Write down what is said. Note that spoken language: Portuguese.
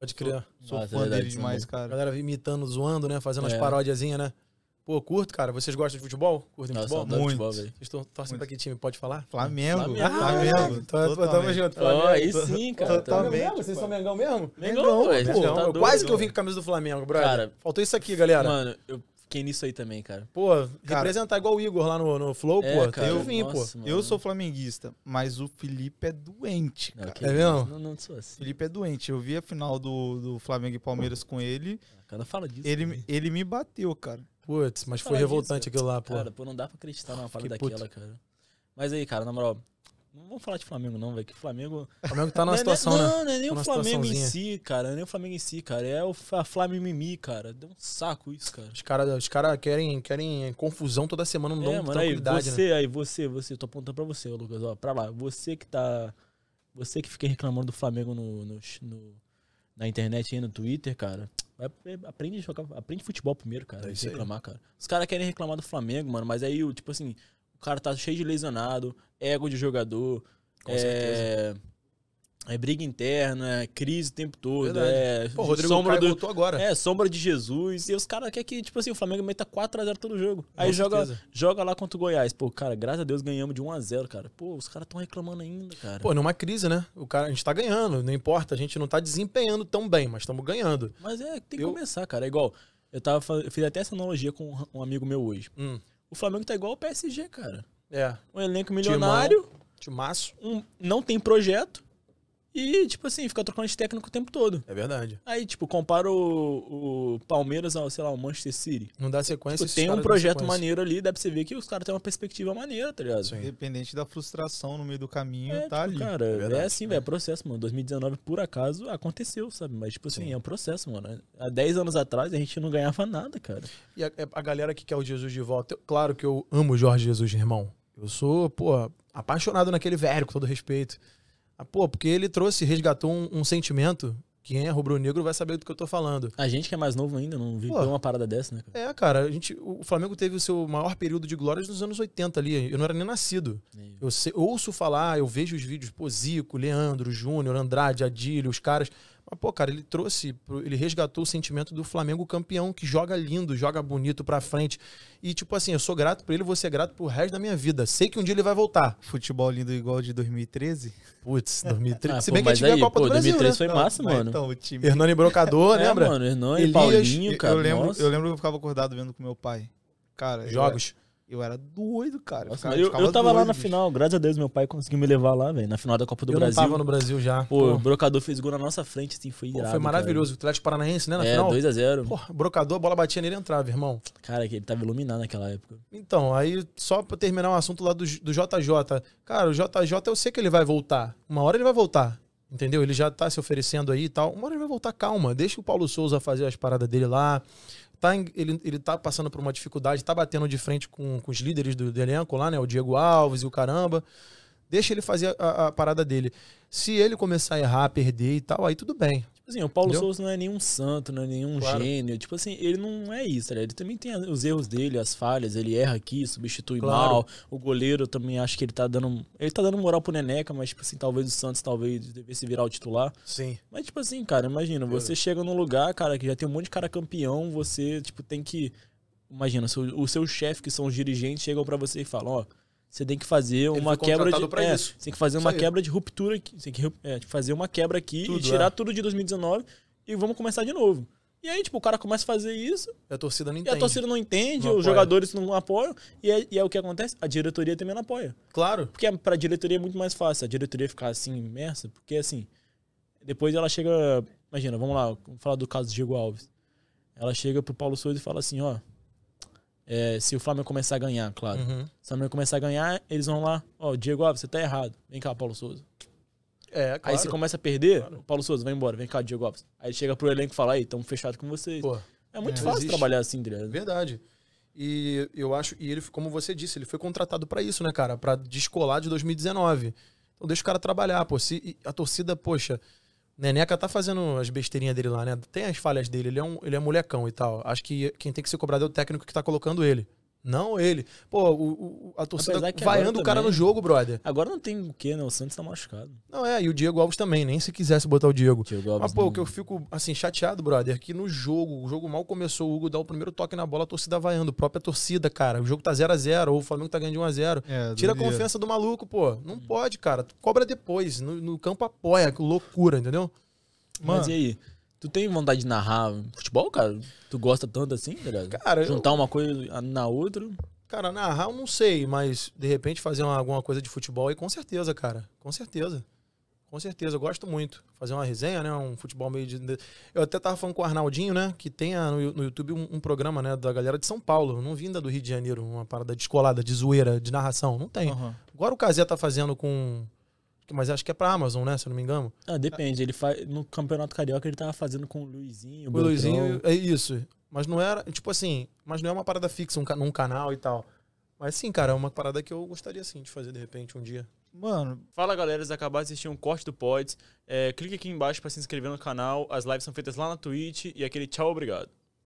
Pode criar. Sou, Nossa, é fã dele demais, cara. A galera imitando, zoando, né? Fazendo é. as paródiazinhas, né? Pô, curto, cara. Vocês gostam de futebol? Curtem futebol? Muito. futebol Vocês estão torcendo pra que time? Pode falar? Flamengo. Flamengo. Ah, Flamengo. Tô, tamo junto. Flamengo. Oh, aí sim, cara. Totalmente. É mesmo? Vocês são Mengão mesmo? Mengão, Mengão pô. Tá doido, Quase que eu vim com a camisa do Flamengo, brother. Cara, Faltou isso aqui, galera. Mano, eu fiquei nisso aí também, cara. Pô, cara, representar igual o Igor lá no, no Flow, é, pô, cara, eu vim, pô. Mano. Eu sou flamenguista, mas o Felipe é doente, cara. okay, é mesmo? Não, não sou assim. Felipe é doente. Eu vi a final do, do Flamengo e Palmeiras com ele. Cara, ah, fala disso. Ele, né? ele me bateu, cara. Putz, mas foi revoltante disso, aquilo lá, pô. Cara, pô, não dá pra acreditar numa fala daquela, puto. cara. Mas aí, cara, na moral, não vamos falar de Flamengo, não, velho. Que o Flamengo. Flamengo tá numa é situação. Não, não, né? não é nem tá o Flamengo em si, cara. É nem o Flamengo em si, cara. É o Flamimimi, cara. Deu um saco isso, cara. Os caras os cara querem, querem confusão toda semana, não é, dão mano, tranquilidade. Aí, você, né? aí, você, você, tô apontando pra você, Lucas, ó, pra lá. Você que tá. Você que fica reclamando do Flamengo no, no, no na internet aí, no Twitter, cara. Aprende a jogar, aprende futebol primeiro, cara. É reclamar, aí. cara. Os caras querem reclamar do Flamengo, mano, mas aí, tipo assim, o cara tá cheio de lesionado, é ego de jogador. Com é, certeza. É briga interna, é crise o tempo todo. É Pô, Rodrigo sombra Caio do, agora. É, sombra de Jesus. E os caras querem que, tipo assim, o Flamengo meta 4x0 todo jogo. Aí joga, joga lá contra o Goiás. Pô, cara, graças a Deus ganhamos de 1x0, cara. Pô, os caras estão reclamando ainda, cara. Pô, numa crise, né? O cara, a gente tá ganhando, não importa. A gente não tá desempenhando tão bem, mas estamos ganhando. Mas é, tem que eu... começar, cara. É igual, eu, tava, eu fiz até essa analogia com um amigo meu hoje. Hum. O Flamengo tá igual o PSG, cara. É. Um elenco milionário. Timão. Timaço. Um, não tem projeto. E, tipo assim, fica trocando de técnico o tempo todo. É verdade. Aí, tipo, compara o, o Palmeiras ao, sei lá, o Manchester City. Não dá sequência. Tipo, tem um projeto maneiro ali, dá pra você ver que os caras têm uma perspectiva maneira, tá ligado? Sim. Independente da frustração no meio do caminho, é, tá tipo, ali. Cara, é, é verdade, é assim, é. velho, é processo, mano. 2019, por acaso, aconteceu, sabe? Mas, tipo assim, Sim. é um processo, mano. Há 10 anos atrás, a gente não ganhava nada, cara. E a, é, a galera que quer o Jesus de volta, claro que eu amo o Jorge Jesus, irmão. Eu sou, pô, apaixonado naquele velho, com todo respeito. Ah, pô, porque ele trouxe, resgatou um, um sentimento. Quem é rubro-negro vai saber do que eu tô falando. A gente que é mais novo ainda não viveu pô, uma parada dessa, né? Cara? É, cara, a gente, o Flamengo teve o seu maior período de glórias nos anos 80 ali. Eu não era nem nascido. Eu, se, eu ouço falar, eu vejo os vídeos, pô, Zico, Leandro, Júnior, Andrade, Adílio, os caras. Mas, pô, cara, ele trouxe, ele resgatou o sentimento do Flamengo campeão, que joga lindo, joga bonito pra frente. E, tipo assim, eu sou grato por ele, vou ser grato pro resto da minha vida. Sei que um dia ele vai voltar. Futebol lindo igual de 2013? Putz, 2013. Ah, Se bem pô, que a gente a Copa pô, do Brasil. 2013 né? foi massa, mano. Então, o time. Hernani Brocador, é, lembra? Mano, Hernani, Elias, Paulinho, cara. Eu lembro, eu lembro que eu ficava acordado vendo com meu pai. Cara, jogos. Eu era doido, cara. eu, eu, tava doido, lá na bicho. final, graças a Deus, meu pai conseguiu me levar lá, velho. Na final da Copa do eu Brasil. Eu tava no Brasil já. Pô, pô, o Brocador fez gol na nossa frente, assim, foi irado. Pô, foi maravilhoso. Cara. O Atlético Paranaense, né? Na é, final. 2x0. Pô, Brocador, a bola batia nele e entrava, irmão. Cara, que ele tava iluminado naquela época. Então, aí, só pra terminar o um assunto lá do, do JJ. Cara, o JJ eu sei que ele vai voltar. Uma hora ele vai voltar. Entendeu? Ele já tá se oferecendo aí e tal. Uma hora ele vai voltar calma. Deixa o Paulo Souza fazer as paradas dele lá. Tá, ele, ele tá passando por uma dificuldade, tá batendo de frente com, com os líderes do, do elenco lá, né? O Diego Alves e o caramba. Deixa ele fazer a, a, parada dele. Se ele começar a errar, perder e tal, aí tudo bem. Assim, o Paulo Entendeu? Souza não é nenhum santo, não é nenhum claro. gênio. Tipo assim, ele não é isso, né? Ele também tem os erros dele, as falhas, ele erra aqui, substitui claro. mal. O goleiro também acho que ele tá dando. Ele tá dando moral pro Neneca, mas, tipo assim, talvez o Santos talvez devesse virar o titular. Sim. Mas, tipo assim, cara, imagina, você chega num lugar, cara, que já tem um monte de cara campeão, você, tipo, tem que. Imagina, o seu chefe, que são os dirigentes, chegam para você e falam, ó. Oh, você tem que fazer uma quebra de é, isso. Você tem que fazer uma quebra de ruptura aqui, você tem que é, tipo, fazer uma quebra aqui tudo, e tirar é. tudo de 2019 e vamos começar de novo. E aí, tipo, o cara começa a fazer isso. E a torcida não entende. E a torcida não entende, não os jogadores não apoiam. E é, e é, o que acontece? A diretoria também não apoia. Claro. Porque é, pra diretoria é muito mais fácil a diretoria ficar assim, imersa, porque assim. Depois ela chega. Imagina, vamos lá, vamos falar do caso do Diego Alves. Ela chega pro Paulo Souza e fala assim: ó, é, se o Flamengo começar a ganhar, claro. Uhum. Se o Flamengo começar a ganhar, eles vão lá, ó, oh, Diego Alves, você tá errado. Vem cá, Paulo Souza. É, claro. Aí você começa a perder, claro. Paulo Souza, vai embora, vem cá, Diego Alves. Aí ele chega pro elenco e fala, aí, estamos fechados com vocês. Pô, é muito é, fácil existe. trabalhar assim, Adriano. Verdade. E eu acho, e ele, como você disse, ele foi contratado para isso, né, cara? para descolar de 2019. Então deixa o cara trabalhar, pô. Se a torcida, poxa, Neneca tá fazendo as besteirinhas dele lá, né? Tem as falhas dele, ele é, um, ele é molecão e tal. Acho que quem tem que ser cobrado é o técnico que tá colocando ele. Não ele. Pô, o, o a torcida vaiando o cara no jogo, brother. Agora não tem o que, né? O Santos tá machucado. Não, é, e o Diego Alves também, nem se quisesse botar o Diego. Diego Alves Mas, pô, o que eu fico, assim, chateado, brother, é que no jogo, o jogo mal começou, o Hugo dá o primeiro toque na bola, a torcida vaiando, própria torcida, cara. O jogo tá 0 a 0 ou o Flamengo tá ganhando de 1x0. É, Tira a confiança do maluco, pô. Não hum. pode, cara. Cobra depois. No, no campo apoia, loucura, entendeu? Mano, Mas e aí? Tu tem vontade de narrar futebol, cara? Tu gosta tanto assim, tá ligado? Cara, Juntar eu... uma coisa na outra? Cara, narrar eu não sei, mas de repente fazer uma, alguma coisa de futebol aí, com certeza, cara. Com certeza. Com certeza, eu gosto muito. Fazer uma resenha, né? Um futebol meio de. Eu até tava falando com o Arnaldinho, né? Que tem a, no, YouTube um, um, programa, né? Da galera de São Paulo. Não não da do Rio de Janeiro, uma parada descolada, de zoeira, de narração. Não tem. Uhum. Agora o Casé tá fazendo com mas acho que é pra Amazon, né? Se eu não me engano. Ah, depende. Ele faz. No Campeonato Carioca ele tava fazendo com o Luizinho. O, o Luizinho, é isso. Mas não era. Tipo assim, mas não é uma parada fixa um, num canal e tal. Mas sim, cara, é uma parada que eu gostaria sim de fazer de repente um dia. Mano. Fala galera, eles acabaram de assistir um corte do Pods. É, clique aqui embaixo para se inscrever no canal. As lives são feitas lá na Twitch. E aquele tchau, obrigado.